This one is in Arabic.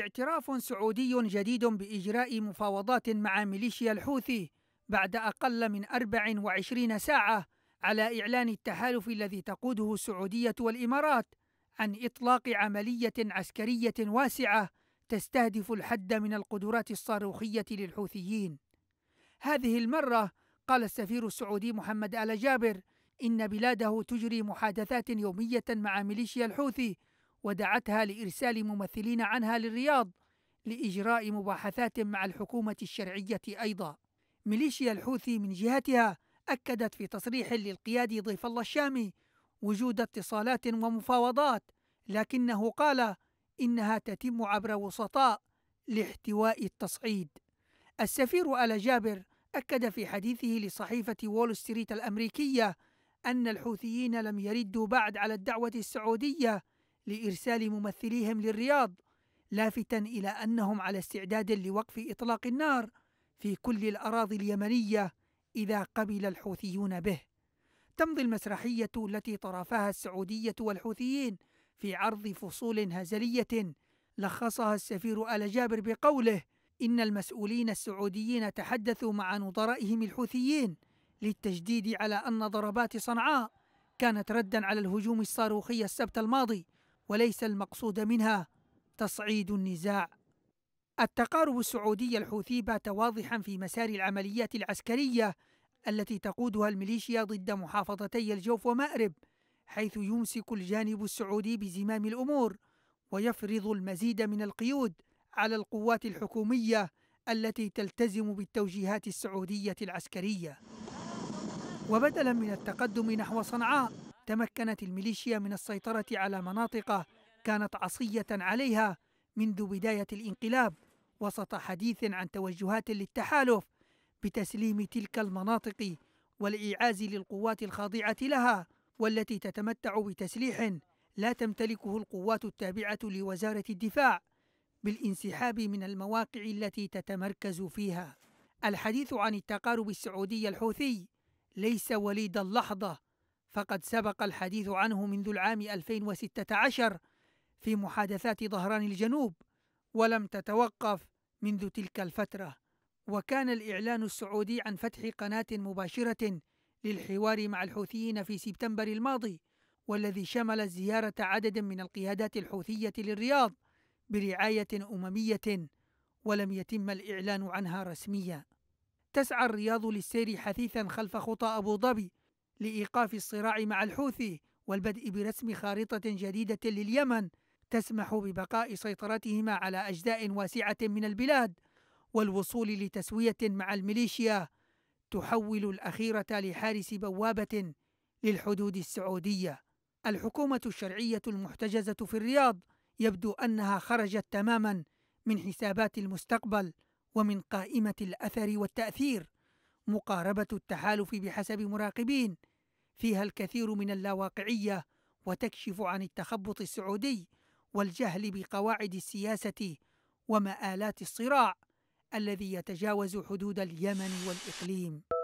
اعتراف سعودي جديد بإجراء مفاوضات مع ميليشيا الحوثي بعد أقل من 24 ساعة على إعلان التحالف الذي تقوده السعودية والإمارات عن إطلاق عملية عسكرية واسعة تستهدف الحد من القدرات الصاروخية للحوثيين. هذه المرة قال السفير السعودي محمد آل جابر إن بلاده تجري محادثات يومية مع ميليشيا الحوثي ودعتها لإرسال ممثلين عنها للرياض لإجراء مباحثات مع الحكومة الشرعية أيضا ميليشيا الحوثي من جهتها أكدت في تصريح للقيادي ضيف الله الشامي وجود اتصالات ومفاوضات لكنه قال إنها تتم عبر وسطاء لاحتواء التصعيد السفير آل جابر أكد في حديثه لصحيفة وول ستريت الأمريكية أن الحوثيين لم يردوا بعد على الدعوة السعودية لإرسال ممثليهم للرياض لافتا إلى أنهم على استعداد لوقف إطلاق النار في كل الأراضي اليمنية إذا قبل الحوثيون به تمضي المسرحية التي طرفها السعودية والحوثيين في عرض فصول هزلية لخصها السفير آل جابر بقوله إن المسؤولين السعوديين تحدثوا مع نظرائهم الحوثيين للتجديد على أن ضربات صنعاء كانت ردا على الهجوم الصاروخي السبت الماضي وليس المقصود منها تصعيد النزاع التقارب السعودي الحوثي بات واضحا في مسار العمليات العسكريه التي تقودها الميليشيا ضد محافظتي الجوف ومأرب حيث يمسك الجانب السعودي بزمام الامور ويفرض المزيد من القيود على القوات الحكوميه التي تلتزم بالتوجيهات السعوديه العسكريه وبدلا من التقدم نحو صنعاء تمكنت الميليشيا من السيطرة على مناطق كانت عصية عليها منذ بداية الانقلاب وسط حديث عن توجهات للتحالف بتسليم تلك المناطق والإيعاز للقوات الخاضعة لها والتي تتمتع بتسليح لا تمتلكه القوات التابعة لوزارة الدفاع بالانسحاب من المواقع التي تتمركز فيها الحديث عن التقارب السعودي الحوثي ليس وليد اللحظة فقد سبق الحديث عنه منذ العام 2016 في محادثات ظهران الجنوب ولم تتوقف منذ تلك الفترة وكان الإعلان السعودي عن فتح قناة مباشرة للحوار مع الحوثيين في سبتمبر الماضي والذي شمل زيارة عدد من القيادات الحوثية للرياض برعاية أممية ولم يتم الإعلان عنها رسميا تسعى الرياض للسير حثيثا خلف خطى أبو ظبي لإيقاف الصراع مع الحوثي والبدء برسم خارطة جديدة لليمن تسمح ببقاء سيطرتهما على أجزاء واسعة من البلاد والوصول لتسوية مع الميليشيا تحول الأخيرة لحارس بوابة للحدود السعودية. الحكومة الشرعية المحتجزة في الرياض يبدو أنها خرجت تماما من حسابات المستقبل ومن قائمة الأثر والتأثير. مقاربة التحالف بحسب مراقبين فيها الكثير من اللاواقعيه وتكشف عن التخبط السعودي والجهل بقواعد السياسه ومآلات الصراع الذي يتجاوز حدود اليمن والإقليم